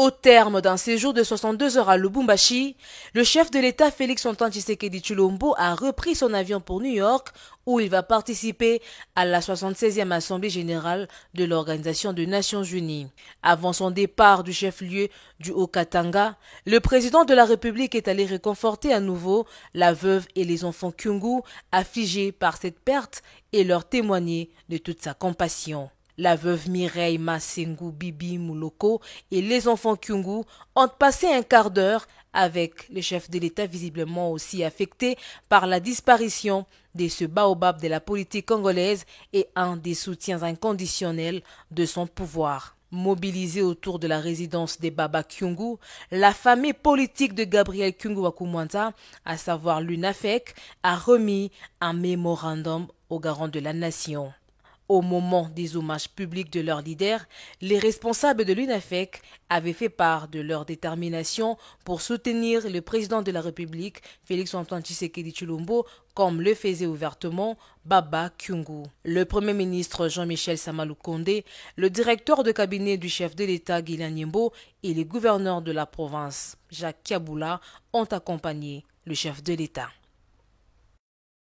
Au terme d'un séjour de 62 heures à Lubumbashi, le chef de l'État Félix Antoine Tshisekedi Chulombo a repris son avion pour New York où il va participer à la 76e Assemblée générale de l'Organisation des Nations Unies. Avant son départ du chef-lieu du Haut-Katanga, le président de la République est allé réconforter à nouveau la veuve et les enfants Kungu affligés par cette perte et leur témoigner de toute sa compassion. La veuve Mireille Masengu Bibi Mouloko et les enfants Kyungu ont passé un quart d'heure avec le chef de l'État visiblement aussi affecté par la disparition de ce baobab de la politique congolaise et un des soutiens inconditionnels de son pouvoir. Mobilisée autour de la résidence des Baba Kyungu, la famille politique de Gabriel Kyungu Akumwanta, à savoir l'UNAFEC, a remis un mémorandum au garant de la nation. Au moment des hommages publics de leur leaders, les responsables de l'UNAFEC avaient fait part de leur détermination pour soutenir le président de la République, Félix-Antoine Tshisekedi Chilombo, comme le faisait ouvertement Baba Kyungu. Le premier ministre Jean-Michel Samalou le directeur de cabinet du chef de l'État Guylain Niembo et les gouverneurs de la province, Jacques Kiaboula ont accompagné le chef de l'État.